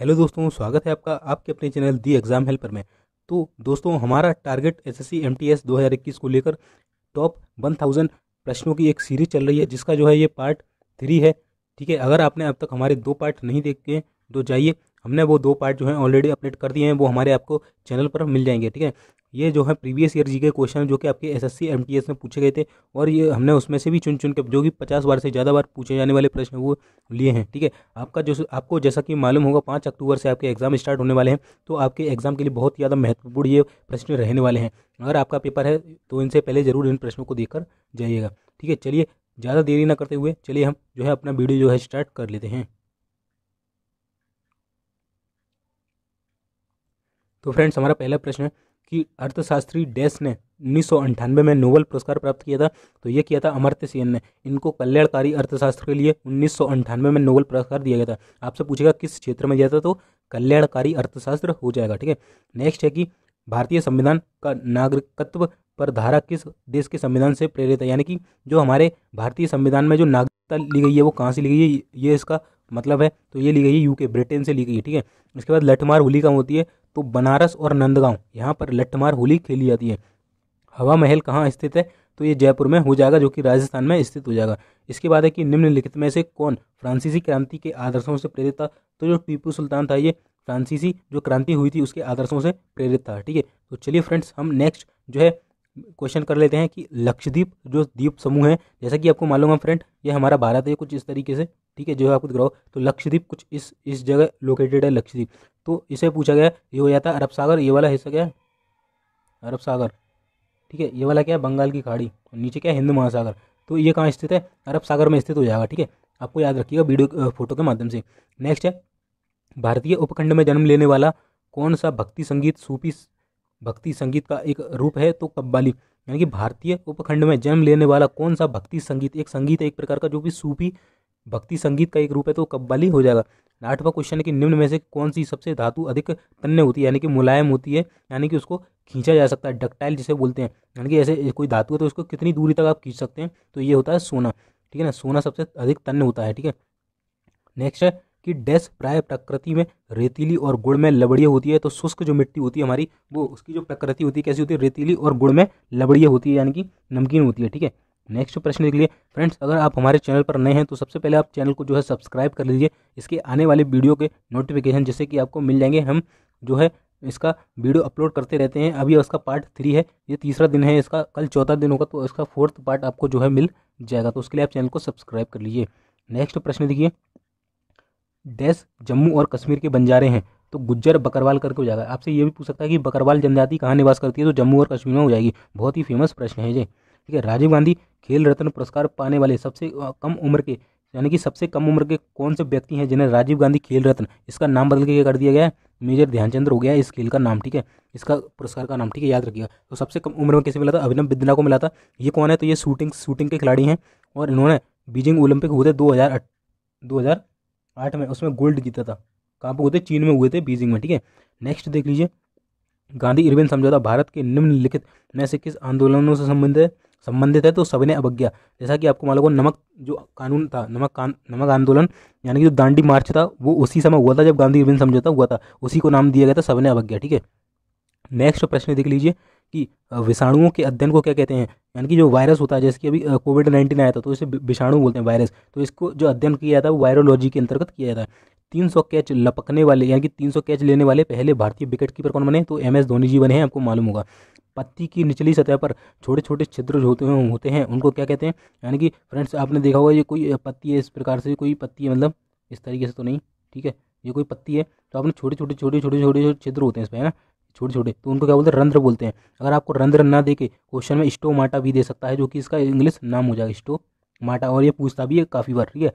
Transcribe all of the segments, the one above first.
hello दोस्तों स्वागत है आपका आपके अपने चैनल दी एग्ज़ाम हेल्पर में तो दोस्तों हमारा टारगेट एस एस सी को लेकर टॉप 1000 प्रश्नों की एक सीरीज चल रही है जिसका जो है ये पार्ट थ्री है ठीक है अगर आपने अब तक हमारे दो पार्ट नहीं देखे तो जाइए हमने वो दो पार्ट जो है ऑलरेडी अपलोड कर दिए हैं वो हमारे आपको चैनल पर मिल जाएंगे ठीक है ये जो है प्रीवियस ईयर जी के क्वेश्चन जो कि आपके एसएससी एमटीएस में पूछे गए थे और ये हमने उसमें से भी चुन चुन के जो भी पचास बार से ज़्यादा बार पूछे जाने वाले प्रश्न वो लिए हैं ठीक है आपका जो आपको जैसा कि मालूम होगा पाँच अक्टूबर से आपके एग्जाम स्टार्ट होने वाले हैं तो आपके एग्जाम के लिए बहुत ज़्यादा महत्वपूर्ण ये प्रश्न रहने वाले हैं अगर आपका पेपर है तो इनसे पहले ज़रूर इन प्रश्नों को देख जाइएगा ठीक है चलिए ज़्यादा देरी ना करते हुए चलिए हम जो है अपना वीडियो जो है स्टार्ट कर लेते हैं तो फ्रेंड्स हमारा पहला प्रश्न है कि अर्थशास्त्री डैश ने उन्नीस में नोबल पुरस्कार प्राप्त किया था तो ये किया था अमर्त्य सेन ने इनको कल्याणकारी अर्थशास्त्र के लिए उन्नीस में नोबल पुरस्कार दिया गया था आपसे पूछेगा किस क्षेत्र में दिया था तो कल्याणकारी अर्थशास्त्र हो जाएगा ठीक है नेक्स्ट है कि भारतीय संविधान का नागरिकत्व पर धारा किस देश के संविधान से प्रेरित है यानी कि जो हमारे भारतीय संविधान में जो नागरिकता ली गई है वो कहाँ से ली गई है ये इसका मतलब है तो ये ली गई है यूके ब्रिटेन से ली गई है ठीक है उसके बाद लठमार होली कहाँ होती है तो बनारस और नंदगांव यहाँ पर लठमार होली खेली जाती है हवा महल कहाँ स्थित है तो ये जयपुर में हो जाएगा जो कि राजस्थान में स्थित हो जाएगा इसके बाद है कि निम्नलिखित में से कौन फ्रांसीसी क्रांति के आदर्शों से प्रेरित था तो जो टीपू सुल्तान था ये फ्रांसीसी जो क्रांति हुई थी उसके आदर्शों से प्रेरित था ठीक है तो चलिए फ्रेंड्स हम नेक्स्ट जो है क्वेश्चन कर लेते हैं कि लक्षद्वीप जो द्वीप समूह है जैसा कि आपको मालूम है फ्रेंड ये हमारा भारत है कुछ इस तरीके से ठीक है जो है आपको दिख रहा हो तो लक्षद्वीप कुछ इस इस जगह लोकेटेड है लक्षद्वीप तो इसे पूछा गया ये हो जाता है अरब सागर ये वाला हिस्सा क्या है अरब सागर ठीक है ये वाला क्या है बंगाल की खाड़ी और नीचे क्या है हिंद महासागर तो ये कहाँ स्थित है अरब सागर में स्थित हो जाएगा ठीक है आपको याद रखिएगा वीडियो फोटो के माध्यम से नेक्स्ट है भारतीय उपखंड में जन्म लेने वाला कौन सा भक्ति संगीत सूफी भक्ति संगीत का एक रूप है तो कब्बाली यानी कि भारतीय उपखंड में जन्म लेने वाला कौन सा भक्ति संगीत एक संगीत है एक प्रकार का जो भी सूफी भक्ति संगीत का एक रूप है तो कब्बाली हो जाएगा आठवां क्वेश्चन है कि निम्न में से कौन सी सबसे धातु अधिक तन्य होती है यानी कि मुलायम होती है यानी कि उसको खींचा जा सकता है डक्टाइल जिसे बोलते हैं यानी कि ऐसे कोई धातु है तो उसको कितनी दूरी तक आप खींच सकते हैं तो ये होता है सोना ठीक है ना सोना सबसे अधिक तन्य होता है ठीक है नेक्स्ट है कि डैश प्राय प्रकृति में रेतीली और गुड़ में लबड़िया होती है तो शुष्क जो मिट्टी होती है हमारी वो उसकी जो प्रकृति होती है कैसी होती है रेतीली और गुड़ में लबड़िया होती है यानी कि नमकीन होती है ठीक है नेक्स्ट प्रश्न देख लिए फ्रेंड्स अगर आप हमारे चैनल पर नए हैं तो सबसे पहले आप चैनल को जो है सब्सक्राइब कर लीजिए इसके आने वाले वीडियो के नोटिफिकेशन जैसे कि आपको मिल जाएंगे हम जो है इसका वीडियो अपलोड करते रहते हैं अभी उसका पार्ट थ्री है ये तीसरा दिन है इसका कल चौथा दिन होगा तो इसका फोर्थ पार्ट आपको जो है मिल जाएगा तो उसके लिए आप चैनल को सब्सक्राइब कर लीजिए नेक्स्ट प्रश्न देखिए डैश जम्मू और कश्मीर के बंजारे हैं तो गुज्जर बकरवाल करके हो जाएगा आपसे ये भी पूछ सकता है कि बकरवाल जनजाति कहाँ निवास करती है तो जम्मू और कश्मीर में हो जाएगी बहुत ही फेमस प्रश्न है ये ठीक है राजीव गांधी खेल रत्न पुरस्कार पाने वाले सबसे कम उम्र के यानी कि सबसे कम उम्र के कौन से व्यक्ति हैं जिन्हें राजीव गांधी खेल रत्न इसका नाम बदल के क्या कर दिया गया है मेजर ध्यानचंद्र हो गया है इस खेल का नाम ठीक है इसका पुरस्कार का नाम ठीक है याद रखिएगा तो सबसे कम उम्र में किसे मिला था अभिनव बिंद्रा को मिला था ये कौन है तो ये शूटिंग शूटिंग के खिलाड़ी हैं और इन्होंने बीजिंग ओलंपिक हुए थे दो हज़ार दो हज़ार आठ में उसमें गोल्ड जीता था कहाँ पर हुए थे चीन में हुए थे बीजिंग में ठीक है नेक्स्ट देख लीजिए गांधी इरविन समझौता भारत के निम्नलिखित में से किस आंदोलनों से संबंधित है संबंधित है तो सविनय अवज्ञा जैसा कि आपको मालूम हो नमक जो कानून था नमक कान नमक आंदोलन यानी कि जो दांडी मार्च था वो उसी समय हुआ था जब गांधी विभिन्न समझौता हुआ था उसी को नाम दिया गया था सविनय अवज्ञा ठीक है नेक्स्ट प्रश्न देख लीजिए कि विषाणुओं के अध्ययन को क्या कहते हैं यानी कि जो वायरस होता है जैसे कि अभी कोविड नाइन्टीन आया था तो इसे विषाणु बोलते हैं वायरस तो इसको जो अध्ययन किया जाता है वो वायरोलॉजी के अंतर्गत किया जाता है तीन सौ कैच लपकने वाले यानी कि तीन सौ कैच लेने वाले पहले भारतीय विकेट कीपर कौन बने तो एम एस धोनी जी बने हैं आपको मालूम होगा पत्ती की निचली सतह पर छोटे छोटे छिद्र जो होते होते हैं उनको क्या कहते हैं यानी कि फ्रेंड्स आपने देखा होगा ये कोई पत्ती है इस प्रकार से कोई पत्ती है मतलब इस तरीके से तो नहीं ठीक है ये कोई पत्ती है तो आपने छोटे छोटे छोटे छोटे छोटे छिद्र होते हैं इसमें है ना छोटे छोटे तो उनको क्या बोलते हैं रंध्र बोलते हैं अगर आपको रंध्र ना दे के क्वेश्चन में स्टोमाटा भी दे सकता है जो कि इसका इंग्लिश नाम हो जाएगा स्टोमाटा और ये पूछता भी है काफ़ी बार ठीक है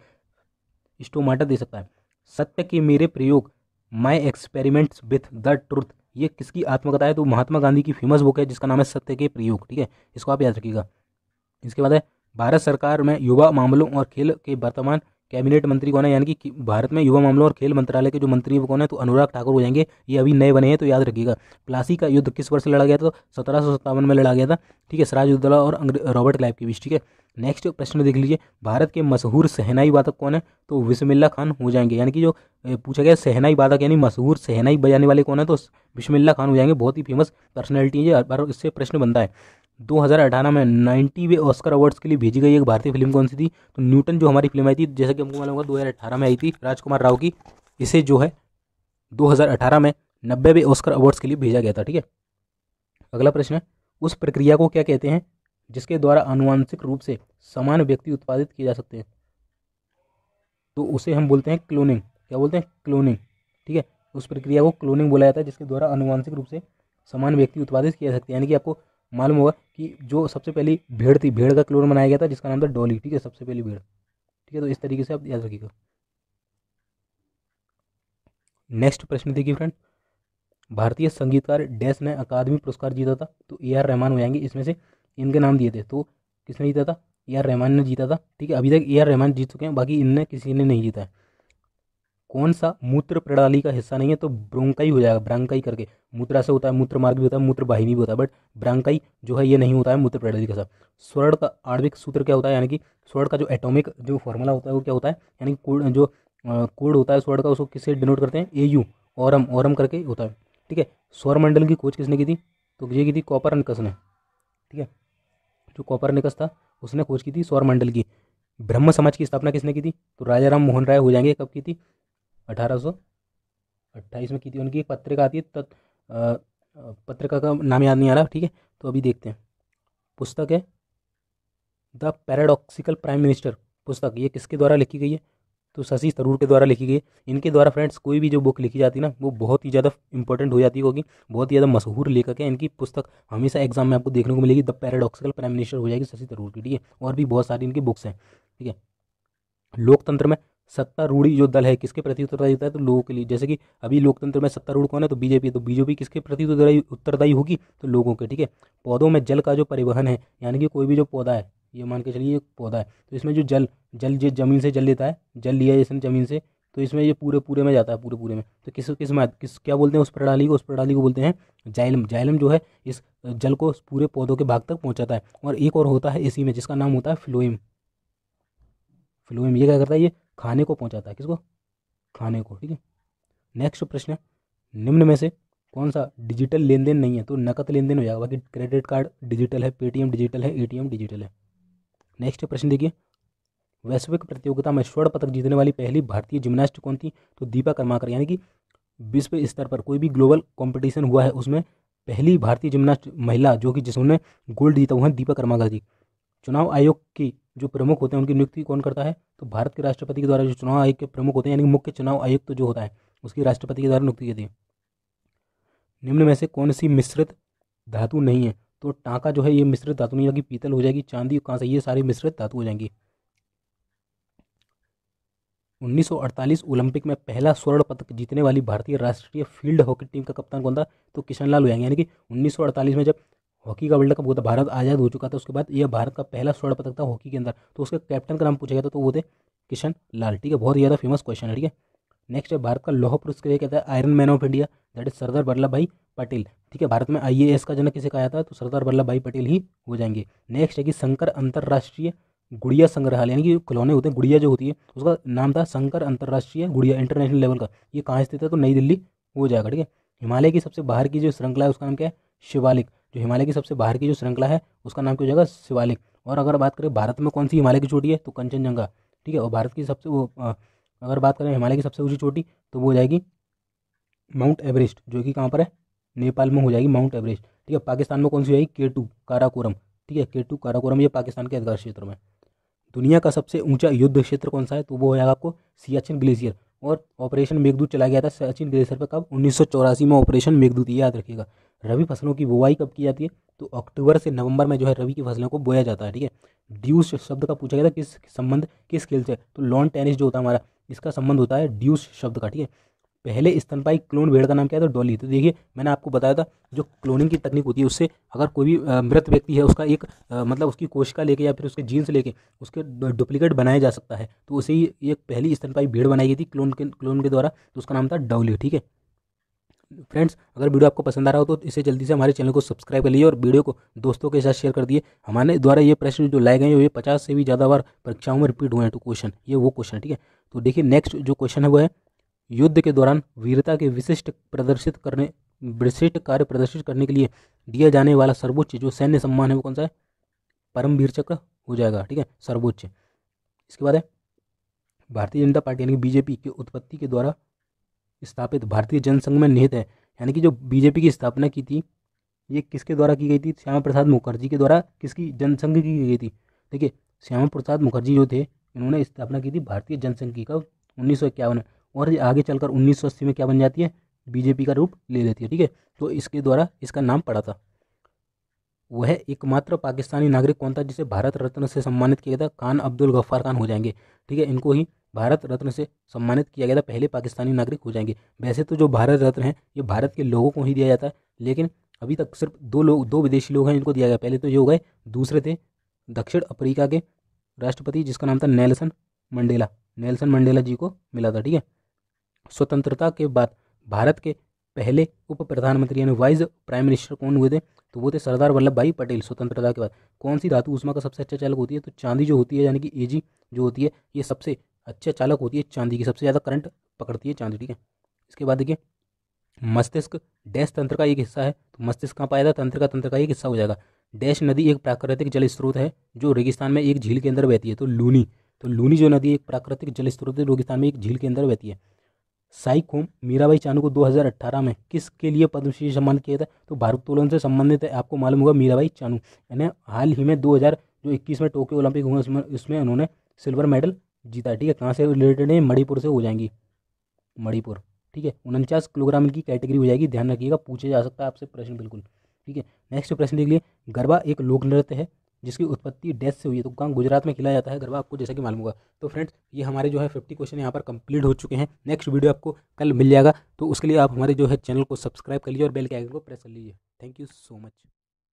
स्टोमाटा दे सकता है सत्य के मेरे प्रयोग my experiments with the truth ये किसकी आत्मकथा है तो महात्मा गांधी की फेमस बुक है जिसका नाम है सत्य के प्रयोग ठीक है इसको आप याद रखिएगा इसके बाद है भारत सरकार में युवा मामलों और खेल के वर्तमान कैबिनेट मंत्री कौन है यानी कि भारत में युवा मामलों और खेल मंत्रालय के जो मंत्री वो कौन है तो अनुराग ठाकुर हो जाएंगे ये अभी नए बने हैं तो याद रखिएगा प्लासी का युद्ध किस वर्ष लड़ा गया था तो सत्रह में लड़ा गया था ठीक है सराज उद्दला और रॉबर्ट क्लाइव के बीच ठीक है नेक्स्ट प्रश्न देख लीजिए भारत के मशहूर सहनाई वादक कौन है तो बिस्मिल्ला खान हो जाएंगे यानी कि जो पूछा गया सहनाई वादक यानी मशहूर सहनाई बजाने वाले कौन है तो बिस्मिल्ला खान हो जाएंगे बहुत ही फेमस पर्सनैलिटी है बार इससे प्रश्न बनता है 2018 में नाइन्टी वे ऑस्कर अवार्ड्स के लिए भेजी गई एक भारतीय फिल्म कौन सी थी तो न्यूटन जो हमारी फिल्म आई थी जैसा कि हमको मालूम होगा 2018 में आई थी राजकुमार राव की इसे जो है 2018 में नब्बे वे ऑस्कर अवार्ड्स के लिए भेजा गया था ठीक है अगला प्रश्न है उस प्रक्रिया को क्या कहते हैं जिसके द्वारा अनुवांशिक रूप से समान व्यक्ति उत्पादित किए जा सकते हैं तो उसे हम बोलते हैं क्लोनिंग क्या बोलते हैं क्लोनिंग ठीक है उस प्रक्रिया को क्लोनिंग बोला जाता है जिसके द्वारा अनुवांशिक रूप से समान व्यक्ति उत्पादित किया जा सकते हैं यानी कि आपको मालूम होगा कि जो सबसे पहली भेड़ थी भेड़ का क्लोन बनाया गया था जिसका नाम था डॉली ठीक है सबसे पहली भेड़ ठीक है तो इस तरीके से आप याद रखिएगा नेक्स्ट प्रश्न देखिए फ्रेंड भारतीय संगीतकार डैश ने अकादमी पुरस्कार जीता था तो ए आर रहमान हो जाएंगे इसमें से इनके नाम दिए थे तो किसने जीता था ए आर रहमान ने जीता था ठीक है अभी तक ए आर रहमान जीत चुके हैं बाकी इनने किसी ने नहीं जीता है कौन सा मूत्र प्रणाली का हिस्सा नहीं है तो ब्रोंकाई हो जाएगा ब्रांकाई करके मूत्रा से होता है मूत्र मार्ग भी होता है मूत्र वाहिनी भी होता है बट ब्रांकाई जो है ये नहीं होता है मूत्र प्रणाली का साथ स्वर्ण का आणविक सूत्र क्या होता है यानी कि स्वर्ण का जो एटॉमिक जो फॉर्मूला होता है वो क्या होता है यानी कोड जो कोड होता है स्वर्ण का उसको किससे डिनोट करते हैं ए यू औरम औरम करके होता है ठीक है स्वर मंडल की खोज किसने की थी तो ये की थी कॉपर एंड कस ने ठीक है जो कॉपर निकस था उसने खोज की थी सौर मंडल की ब्रह्म समाज की स्थापना किसने की थी तो राजा राम मोहन राय हो जाएंगे कब की थी अठारह अट्ठाईस में की थी उनकी एक पत्रिका आती है पत्रिका का नाम याद नहीं आ रहा ठीक है तो अभी देखते हैं पुस्तक है द पैराडॉक्सिकल प्राइम मिनिस्टर पुस्तक ये किसके द्वारा लिखी गई है तो शशि थरूर के द्वारा लिखी गई इनके द्वारा फ्रेंड्स कोई भी जो बुक लिखी जाती है ना वो बहुत ही ज़्यादा इंपॉर्टेंट हो जाती होगी बहुत ही ज़्यादा मशहूर लेखक है इनकी पुस्तक हमेशा एग्जाम में आपको देखने को मिलेगी द पैराडॉक्सिकल प्राइम मिनिस्टर हो जाएगी शशि थरूर की ठीक है और भी बहुत सारी इनकी बुक्स हैं ठीक है लोकतंत्र में सत्ता रूढ़ी जो दल है किसके प्रति उत्तरदायी होता है तो लोगों के लिए जैसे कि अभी लोकतंत्र में सत्तारूढ़ कौन है तो बीजेपी है तो बीजेपी किसके प्रति उत्तरदायी उत्तरदायी होगी तो लोगों के ठीक है पौधों में जल का जो परिवहन है यानी कि कोई भी जो पौधा है ये मान के चलिए एक पौधा है तो इसमें जो जल जल जो ज़मीन से जल लेता है जल लिया जैसे ज़मीन से तो इसमें ये पूरे पूरे में जाता है पूरे पूरे में तो किस किस में किस क्या बोलते हैं उस प्रणाली को उस प्रणाली को बोलते हैं जाइलम जाइलम जो है इस जल को पूरे पौधों के भाग तक पहुँचाता है और एक और होता है इसी में जिसका नाम होता है फ्लोइम फ्लोइम ये क्या करता है ये खाने को पहुँचाता है किसको खाने को ठीक है नेक्स्ट प्रश्न है निम्न में से कौन सा डिजिटल लेन देन नहीं है तो नकद लेन देन हो जाएगा बाकी क्रेडिट कार्ड डिजिटल है पेटीएम डिजिटल है ए डिजिटल है नेक्स्ट प्रश्न देखिए वैश्विक प्रतियोगिता में स्वर्ण पदक जीतने वाली पहली भारतीय जिम्नास्ट कौन थी तो दीपा कर्माकर यानी कि विश्व स्तर पर कोई भी ग्लोबल कंपटीशन हुआ है उसमें पहली भारतीय जिम्नास्ट महिला जो कि जिसने गोल्ड जीता हुआ है दीपा कर्माकर जी चुनाव आयोग की जो प्रमुख होते हैं उनकी नियुक्ति कौन करता है तो भारत के राष्ट्रपति के द्वारा जो चुनाव आयोग के प्रमुख होते हैं यानी मुख्य चुनाव आयुक्त तो जो होता है उसकी राष्ट्रपति के द्वारा नियुक्ति की जाती है निम्न में से कौन सी मिश्रित धातु नहीं है तो टाँका जो है ये मिश्रित धातु नहीं होगी पीतल हो जाएगी चांदी कहाँ से ये सारे मिश्रित धातु हो जाएंगी 1948 ओलंपिक में पहला स्वर्ण पदक जीतने वाली भारतीय राष्ट्रीय फील्ड हॉकी टीम का कप्तान कौन था तो किशन लाल हुएंगे यानी कि 1948 में जब हॉकी का वर्ल्ड कप हुआ था भारत आज़ाद हो चुका था उसके बाद यह भारत का पहला स्वर्ण पदक था हॉकी के अंदर तो उसके कैप्टन का नाम पूछा गया था तो वो थे किशन लाल ठीक है बहुत ज़्यादा फेमस क्वेश्चन है ठीक है नेक्स्ट है भारत का लोह पुरुष लिए कहता है iron man of India that is Sardar Vallabh Bhai Patel ठीक है भारत में आई का जनक किसे कहा था तो सरदार वल्लभ भाई पटेल ही हो जाएंगे नेक्स्ट है कि शंकर अंतर्राष्ट्रीय गुड़िया संग्रहालय यानी कि खिलौने होते हैं गुड़िया जो होती है उसका नाम था शंकर अंतर्राष्ट्रीय गुड़िया इंटरनेशनल लेवल का ये कहाँ स्थित है तो नई दिल्ली हो जाएगा ठीक है हिमालय की सबसे बाहर की जो श्रृंखला है उसका नाम क्या है शिवालिक जो हिमालय की सबसे बाहर की जो श्रृंखला है उसका नाम क्या हो जाएगा शिवालिक और अगर बात करें भारत में कौन सी हिमालय की चोटी है तो कंचनजंगा ठीक है और भारत की सबसे वो अगर बात करें हिमालय की सबसे ऊँची चोटी तो वो हो जाएगी माउंट एवरेस्ट जो कि कहाँ पर है नेपाल में हो जाएगी माउंट एवरेस्ट ठीक है पाकिस्तान में कौन सी हो जाएगी के टू काराकोरम ठीक है के टू काराकोरम ये पाकिस्तान के अधिकार क्षेत्र में दुनिया का सबसे ऊंचा युद्ध क्षेत्र कौन सा है तो वो हो जाएगा आपको सियाचिन ग्लेशियर और ऑपरेशन मेघदूत चला गया था सियाचिन ग्लेशियर पर कब उन्नीस में ऑपरेशन मेघदूत याद रखिएगा रवि फसलों की बुआई कब की जाती है तो अक्टूबर से नवंबर में जो है रवि की फसलों को बोया जाता है ठीक है ड्यूस शब्द का पूछा गया था किस संबंध किस खेल से तो लॉन टेनिस जो होता है हमारा इसका संबंध होता है ड्यूस शब्द का ठीक है पहले स्तनपाई क्लोन भेड़ का नाम क्या था डॉली तो देखिए मैंने आपको बताया था जो क्लोनिंग की तकनीक होती है उससे अगर कोई भी मृत व्यक्ति है उसका एक आ, मतलब उसकी कोशिका लेके या फिर उसके जीन्स लेके उसके डुप्लीकेट बनाया जा सकता है तो उसे ही एक पहली स्तनपाई भेड़ बनाई गई थी क्लोन के क्लोन के द्वारा तो उसका नाम था डॉली ठीक है फ्रेंड्स अगर वीडियो आपको पसंद आ रहा हो तो इसे जल्दी से हमारे चैनल को सब्सक्राइब कर लीजिए और वीडियो को दोस्तों के साथ शेयर कर दिए हमारे द्वारा ये प्रश्न जो लाए गए हैं ये पचास से भी ज़्यादा बार परीक्षाओं में रिपीट हुए हैं टू तो क्वेश्चन ये वो क्वेश्चन ठीक है तो देखिए नेक्स्ट जो क्वेश्चन है वो है युद्ध के दौरान वीरता के विशिष्ट प्रदर्शित करने विशिष्ट कार्य प्रदर्शित करने के लिए दिया जाने वाला सर्वोच्च जो सैन्य सम्मान है वो कौन सा है परमवीर चक्र हो जाएगा ठीक है सर्वोच्च इसके बाद है भारतीय जनता पार्टी यानी बीजेपी की उत्पत्ति के द्वारा स्थापित भारतीय जनसंघ में निहित है यानी कि जो बीजेपी की स्थापना की थी ये किसके द्वारा की गई थी श्यामा प्रसाद मुखर्जी के द्वारा किसकी जनसंघ की गई थी देखिए श्यामा प्रसाद मुखर्जी जो थे इन्होंने स्थापना की थी भारतीय जनसंघ की कब उन्नीस में और ये आगे चलकर उन्नीस में क्या बन जाती है बीजेपी का रूप ले लेती है ठीक है तो इसके द्वारा इसका नाम पड़ा था वह एकमात्र पाकिस्तानी नागरिक कौन था जिसे भारत रत्न से सम्मानित किया था खान अब्दुल गफ्फार खान हो जाएंगे ठीक है इनको ही भारत रत्न से सम्मानित किया गया था पहले पाकिस्तानी नागरिक हो जाएंगे वैसे तो जो भारत रत्न है ये भारत के लोगों को ही दिया जाता है लेकिन अभी तक सिर्फ दो लोग दो विदेशी लोग हैं इनको दिया गया पहले तो ये हो गए दूसरे थे दक्षिण अफ्रीका के राष्ट्रपति जिसका नाम था Nelson Mandela Nelson Mandela ji को मिला था ठीक है स्वतंत्रता के बाद भारत के पहले उप प्रधानमंत्री यानी वाइस प्राइम मिनिस्टर कौन हुए थे तो वो थे सरदार वल्लभ भाई पटेल स्वतंत्रता के बाद कौन सी धातु उष्मा का सबसे अच्छा चालक होती है तो चांदी जो होती है यानी कि एजी जो होती है ये सबसे अच्छे चालक होती है चांदी की सबसे ज़्यादा करंट पकड़ती है चांदी ठीक है इसके बाद देखिए मस्तिष्क डैश तंत्र का एक हिस्सा है तो मस्तिष्क कहाँ पाया जाता है तंत्र का तंत्र का एक हिस्सा हो जाएगा डैश नदी एक प्राकृतिक जल स्रोत है जो रेगिस्तान में एक झील के अंदर बहती है तो लूनी तो लूनी जो नदी एक प्राकृतिक जल स्रोत है रेगिस्तान में एक झील के अंदर बहती है साइकोम मीराबाई चानू को 2018 में किसके लिए पद्मश्री सम्मानित किया था तो भारोत्तोलन से संबंधित है आपको मालूम होगा मीराबाई चानू यानी हाल ही में दो जो इक्कीस में टोक्यो ओलंपिक हुआ उसमें उन्होंने सिल्वर मेडल जीता है ठीक है कहाँ से रिलेटेड है मणिपुर से हो जाएंगी मणिपुर ठीक है उनचास किलोग्राम इनकी कैटेगरी हो जाएगी ध्यान रखिएगा पूछे जा सकता है आपसे प्रश्न बिल्कुल ठीक है नेक्स्ट प्रश्न देख लिए गरबा एक लोक नृत्य है जिसकी उत्पत्ति डेथ से हुई है तो कहाँ गुजरात में खिलाया जाता है गरबा आपको जैसा कि मालूम होगा तो फ्रेंड्स ये हमारे जो है फिफ्टी क्वेश्चन यहाँ पर कंप्लीट हो चुके हैं नेक्स्ट वीडियो आपको कल मिल जाएगा तो उसके लिए आप हमारे जो है चैनल को सब्सक्राइब कर लीजिए और बेल के आइकन को प्रेस कर लीजिए थैंक यू सो मच